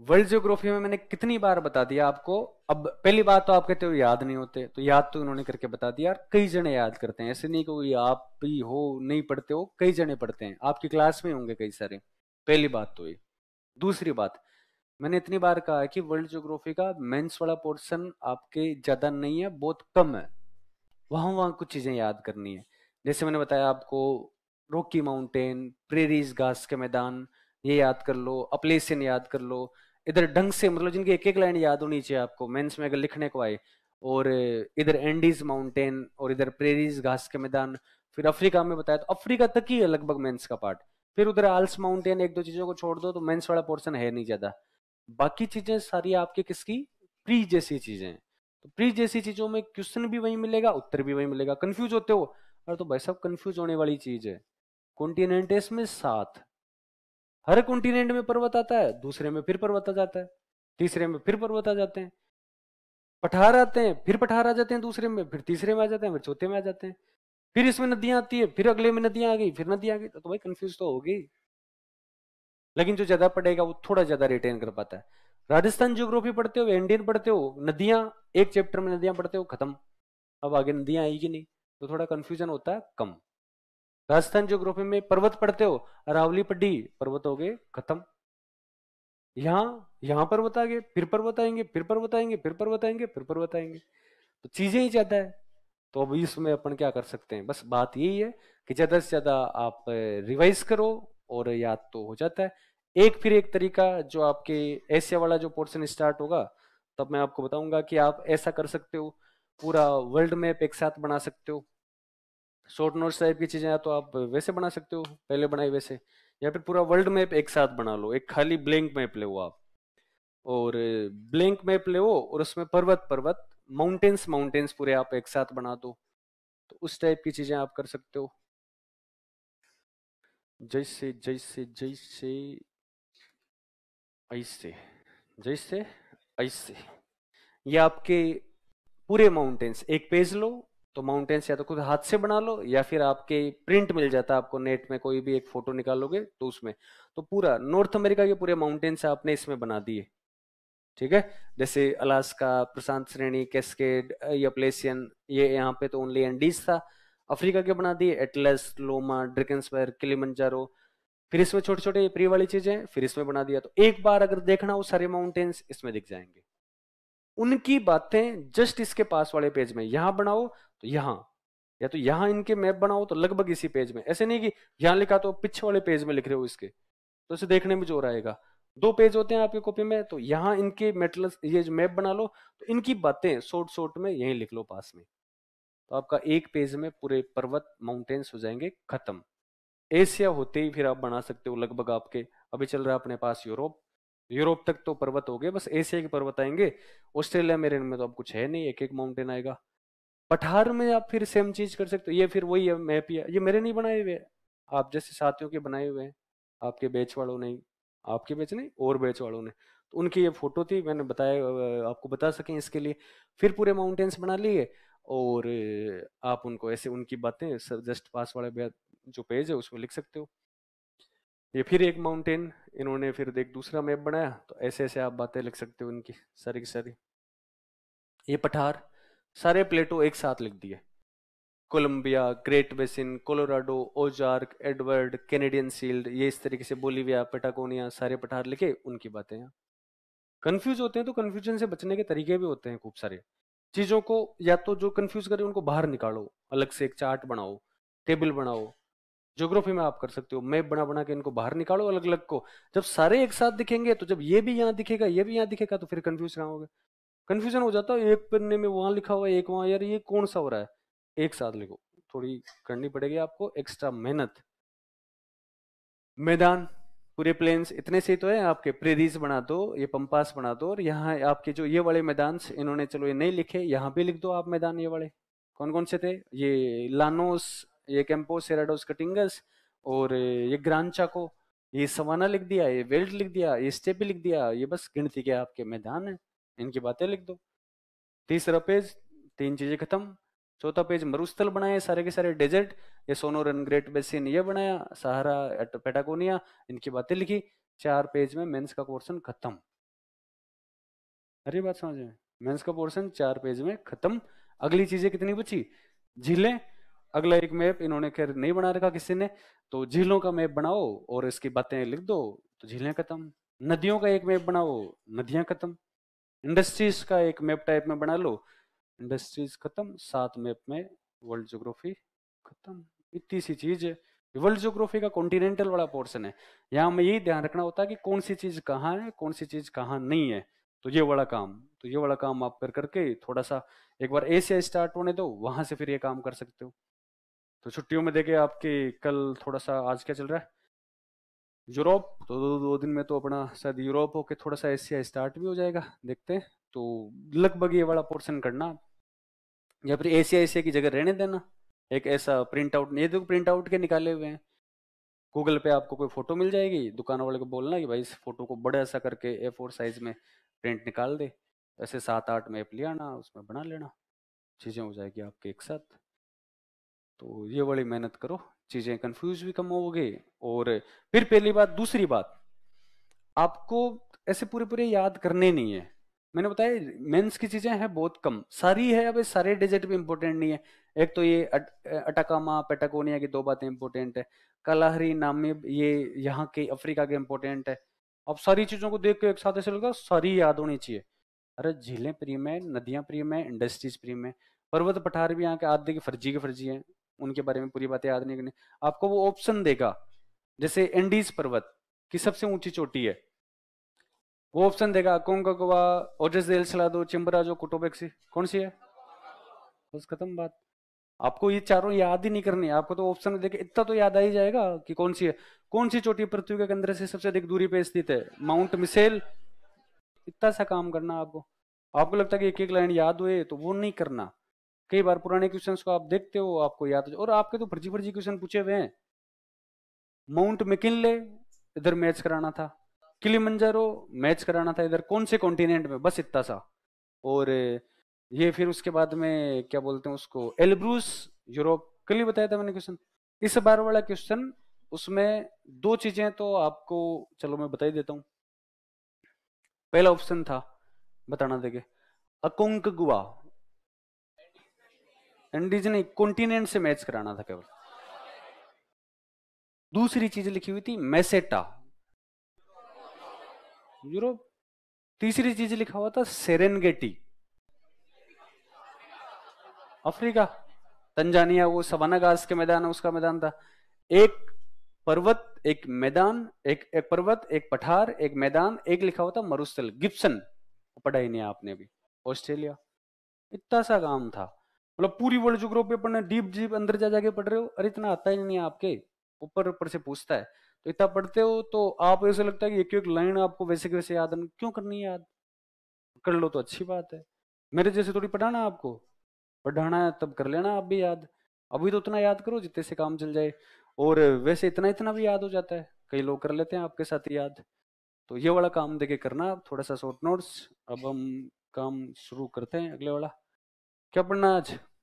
world geography में मैंने कितनी बार बता दिया आपको अब पहली बात तो आप कहते हो तो याद नहीं होते तो याद तो उन्होंने करके बता दिया कई जने याद करते हैं ऐसे नहीं कि आप भी हो नहीं पढ़ते हो कई जने पढ़ते हैं आपकी क्लास में होंगे कई सारे पहली बात तो ये दूसरी बात मैंने इतनी बार कहा है कि वर्ल्ड जियोग्राफी का मेन्स वाला पोर्शन आपके ज्यादा नहीं है बहुत कम है वहां वहां कुछ चीजें याद करनी है जैसे मैंने बताया आपको रॉकी माउंटेन प्रेरीज घास के मैदान ये याद कर लो अपलेसिन याद कर लो इधर ढंग से मतलब जिनकी एक एक लाइन याद होनी चाहिए आपको मेंस में अगर लिखने को आए और इधर एंडीज माउंटेन और इधर प्रेरीज घास के मैदान फिर अफ्रीका में बताया तो अफ्रीका तक ही है लगभग मेंस का पार्ट फिर उधर आल्स माउंटेन एक दो चीजों को छोड़ दो तो मेंस वाला पोर्शन है नहीं ज्यादा बाकी चीजें सारी आपके किसकी प्री जैसी चीजें तो प्री जैसी चीजों में क्वेश्चन भी वही मिलेगा उत्तर भी वही मिलेगा कंफ्यूज होते हो अरे तो भाई सब कंफ्यूज होने वाली चीज है कॉन्टिनेंटेस में सात हर कॉन्टिनेंट में पर्वत आता है दूसरे में फिर पर्वत आ जाता है तीसरे में फिर पर्वत आ जाते हैं पठार आते हैं फिर पठार आ जाते हैं दूसरे में फिर तीसरे में आ जाते हैं फिर चौथे में आ जाते हैं फिर इसमें नदियां आती है फिर अगले में नदियां आ गई फिर नदियां आ गई तो भाई कंफ्यूज तो होगी लेकिन जो ज्यादा पढ़ेगा वो थोड़ा ज्यादा रिटेन कर पाता है राजस्थान ज्योग्राफी पढ़ते हो इंडियन पढ़ते हो नदियां एक चैप्टर में नदियां पढ़ते हो खत्म अब आगे नदियां आएगी नहीं तो थोड़ा कंफ्यूजन होता है कम राजस्थान जोग्राफी में पर्वत पढ़ते हो अरावली पड्डी पर्वत हो गए खत्म यहां यहां पर्वत आ गए फिर पर्वत आएंगे फिर पर्वत आएंगे फिर पर्वत आएंगे फिर पर्वत आएंगे तो चीजें ही ज्यादा है तो अब इसमें अपन क्या कर सकते हैं बस बात यही है कि ज्यादा से ज्यादा आप रिवाइज करो और याद तो हो जाता है एक फिर एक तरीका जो आपके एशिया वाला जो पोर्शन स्टार्ट होगा तब मैं आपको बताऊंगा कि आप ऐसा कर सकते हो पूरा वर्ल्ड मैप एक साथ बना सकते हो शॉर्ट नोट्स टाइप की चीज़ें या तो आप वैसे बना सकते हो पहले बनाई वैसे या फिर पूरा वर्ल्ड मैप एक साथ बना लो एक खाली ब्लैंक मैप ले आप और ब्लैंक मैप ले और उसमें पर्वत पर्वत माउंटेन्स माउंटेन्स पूरे आप एक साथ बना दो तो उस टाइप की चीज़ें आप कर सकते हो जैसे जैसे जैसे ऐसे जैसे ऐसे ये आपके पूरे माउंटेन्स एक पेज लो तो माउंटेन्स या तो खुद हाथ से बना लो या फिर आपके प्रिंट मिल जाता है आपको नेट में कोई भी एक फोटो निकालोगे तो उसमें तो पूरा नॉर्थ अमेरिका के पूरे माउंटेन्स आपने इसमें बना दिए ठीक है जैसे अलास्का प्रशांत श्रेणी कैस्केड या प्लेसियन ये यहाँ पे तो ओनली एंडीज था अफ्रीका के बना दिए एटलस लोमा ड्रिकन्सबर्ग किलिमंजारो फिर इसमें छोटे छोटे प्री वाली चीजें फिर इसमें बना दिया तो एक बार अगर देखना हो सारे माउंटेन्स इसमें दिख जाएंगे उनकी बातें जस्ट इसके पास वाले पेज में यहां बनाओ तो यहाँ या तो यहाँ इनके मैप बनाओ तो लगभग इसी पेज में ऐसे नहीं कि यहाँ लिखा तो पीछे वाले पेज में लिख रहे हो इसके तो इसे देखने में जोर आएगा दो पेज होते हैं आपकी कॉपी में तो यहाँ इनके मेटल ये जो मैप बना लो तो इनकी बातें शॉर्ट शॉर्ट में यहीं लिख लो पास में तो आपका एक पेज में पूरे पर्वत माउंटेन्स हो जाएंगे खत्म एशिया होते ही फिर आप बना सकते हो लगभग आपके अभी चल रहा है अपने पास यूरोप यूरोप तक तो पर्वत हो गए बस एशिया के पर्वत आएंगे ऑस्ट्रेलिया मेरे में तो अब कुछ है नहीं एक एक माउंटेन आएगा पठार में आप फिर सेम चीज कर सकते हो ये फिर वही है मैप ही है ये मेरे नहीं बनाए हुए आप जैसे साथियों के बनाए हुए हैं आपके बेच वालों ने आपके बेच नहीं और बेच वालों ने तो उनकी ये फोटो थी मैंने बताया आपको बता सकें इसके लिए फिर पूरे माउंटेन्स बना लिए और आप उनको ऐसे उनकी बातें जस्ट पास वाले जो पेज है उसमें लिख सकते हो ये फिर एक माउंटेन इन्होंने फिर एक दूसरा मैप बनाया तो ऐसे ऐसे आप बातें लिख सकते हो उनकी सारी की सारी ये पठार सारे प्लेटो एक साथ लिख दिए Columbia great basin Colorado Ozark Edward Canadian shield ये इस तरीके से बोलीविया पेटाकोनिया सारे पठार लिखे उनकी बातें यहाँ कन्फ्यूज होते हैं तो कन्फ्यूजन से बचने के तरीके भी होते हैं खूब सारे चीज़ों को या तो जो कन्फ्यूज करे उनको बाहर निकालो अलग से एक चार्ट बनाओ टेबल बनाओ ज्योग्राफी में आप कर सकते हो मैप बना बना के इनको बाहर निकालो अलग अलग को जब सारे एक साथ दिखेंगे तो जब ये भी यहाँ दिखेगा ये भी यहाँ दिखेगा तो फिर कंफ्यूज कहाँ होगा कन्फ्यूजन हो जाता है एक पन्ने में वहाँ लिखा हुआ है एक वहाँ यार ये कौन सा हो रहा है एक साथ लिखो थोड़ी करनी पड़ेगी आपको एक्स्ट्रा मेहनत मैदान पूरे प्लेन्स इतने से तो है आपके प्रेरीज बना दो ये पंपास बना दो और यहाँ आपके जो ये वाले मैदान इन्होंने चलो ये नहीं लिखे यहाँ भी लिख दो आप मैदान ये वाले कौन कौन से थे ये लानोस ये कैंपोस एराडोस कटिंगस और ये ग्रांचा को ये सवाना लिख दिया ये वेल्ट लिख दिया ये स्टेपी लिख दिया ये बस गिनती के आपके मैदान है इनकी बातें लिख दो तीसरा पेज तीन चीजें खत्म चौथा पेज मरुस्थल बनाए सारे के सारे डेजर्ट ये सोनोर एंड ग्रेट बेसिन ये बनाया सहारा पेटाकोनिया इनकी बातें लिखी चार पेज में मेंस का पोर्शन खत्म अरे बात समझ में मेंस का पोर्शन चार पेज में खत्म अगली चीजें कितनी बची झीलें अगला एक मैप इन्होंने खैर नहीं बना रखा किसी ने तो झीलों का मैप बनाओ और इसकी बातें लिख दो तो झीलें खत्म नदियों का एक मैप बनाओ नदियां खत्म इंडस्ट्रीज का एक मैप टाइप में बना लो इंडस्ट्रीज खत्म सात मैप में वर्ल्ड जोग्राफी खत्म इतनी सी चीज है वर्ल्ड जोग्राफी का कॉन्टिनेंटल वाला पोर्शन है यहाँ हमें यही ध्यान रखना होता है कि कौन सी चीज कहाँ है कौन सी चीज कहाँ नहीं है तो ये वाला काम तो ये वाला काम आप कर करके थोड़ा सा एक बार एशिया स्टार्ट होने दो वहां से फिर ये काम कर सकते हो तो छुट्टियों में देखे आपके कल थोड़ा सा आज क्या चल रहा है यूरोप तो दो, दो दिन में तो अपना शायद यूरोप होके थोड़ा सा एशिया स्टार्ट भी हो जाएगा देखते हैं तो लगभग ये वाला पोर्शन करना या फिर एशिया एशिया की जगह रहने देना एक ऐसा प्रिंट आउट ये देखो प्रिंट आउट के निकाले हुए हैं गूगल पे आपको कोई फोटो मिल जाएगी दुकान वाले को बोलना कि भाई इस फोटो को बड़ा ऐसा करके ए फोर साइज में प्रिंट निकाल दे ऐसे सात आठ मैप ले आना उसमें बना लेना चीज़ें हो जाएगी आपके एक साथ तो ये वाली मेहनत करो चीजें कंफ्यूज भी कम हो गए और फिर पहली बात दूसरी बात आपको ऐसे पूरे पूरे याद करने नहीं है मैंने बताया मेंस की चीजें हैं बहुत कम सारी है अब सारे डिजिट भी इम्पोर्टेंट नहीं है एक तो ये अट, अटकामा पेटाकोनिया की दो बातें इंपॉर्टेंट है कलाहरी नामिब ये यहाँ के अफ्रीका के इम्पोर्टेंट है अब सारी चीजों को देख के एक साथ ऐसे लगता है सारी याद होनी चाहिए अरे झीलें प्रियम है नदियां प्रियम है इंडस्ट्रीज प्रियम है पर्वत पठार भी यहाँ के आदि की फर्जी के फर्जी हैं उनके बारे में पूरी बातें याद नहीं करनी आपको वो ऑप्शन देगा जैसे एंडीज पर्वत की सबसे ऊंची चोटी है वो ऑप्शन देगा कोंगा ओजस देल सलादो चिम्बरा जो कुटोबेक्सी कौन सी है बस खत्म बात आपको ये चारों याद ही नहीं करनी आपको तो ऑप्शन देखे इतना तो याद आ ही जाएगा कि कौन सी है कौन सी चोटी पृथ्वी के केंद्र से सबसे अधिक दूरी पे स्थित है माउंट मिसेल इतना सा काम करना आपको आपको लगता है कि एक एक लाइन याद हुए तो वो नहीं करना कई बार पुराने क्वेश्चंस को आप देखते हो आपको याद और आपके तो फर्जी फर्जी क्वेश्चन पूछे हुए हैं माउंट मिकिनले इधर मैच कराना था किलीमंजारो मैच कराना था इधर कौन से कॉन्टिनेंट में बस इतना सा और ये फिर उसके बाद में क्या बोलते हैं उसको एलब्रूस यूरोप कल ही बताया था मैंने क्वेश्चन इस बार वाला क्वेश्चन उसमें दो चीजें तो आपको चलो मैं बताई देता हूं पहला ऑप्शन था बताना देखे अकोंक गुआ इंडीज कॉन्टिनेंट से मैच कराना था केवल दूसरी चीज लिखी हुई थी मैसेटा यूरोप तीसरी चीज लिखा हुआ था सेरेनगेटी अफ्रीका तंजानिया वो सवानागास के मैदान है उसका मैदान था एक पर्वत एक मैदान एक एक पर्वत एक पठार एक मैदान एक लिखा हुआ था मरुस्थल गिप्सन पढ़ा ही नहीं आपने अभी ऑस्ट्रेलिया इतना सा काम था मतलब पूरी वर्ल्ड जोग्राफी अपन डीप डीप अंदर जा जाके पढ़ रहे हो अरे इतना आता ही नहीं है आपके ऊपर ऊपर से पूछता है तो इतना पढ़ते हो तो आप ऐसे लगता है कि एक एक लाइन आपको वैसे के वैसे याद क्यों करनी है याद कर लो तो अच्छी बात है मेरे जैसे थोड़ी पढ़ाना आपको पढ़ाना है तब कर लेना आप भी याद अभी तो उतना याद करो जितने से काम चल जाए और वैसे इतना इतना भी याद हो जाता है कई लोग कर लेते हैं आपके साथ याद तो ये वाला काम देखे करना थोड़ा सा शॉर्ट नोट्स अब हम काम शुरू करते हैं अगले वाला क्या पढ़ना है आज